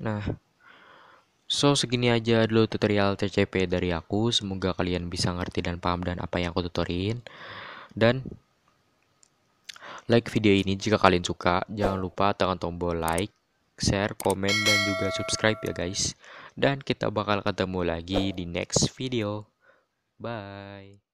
Nah, so segini aja dulu tutorial TCP dari aku. Semoga kalian bisa ngerti dan paham dan apa yang aku tutorin. Dan like video ini jika kalian suka. Jangan lupa tekan tombol like, share, komen, dan juga subscribe ya guys. Dan kita bakal ketemu lagi di next video. Bye.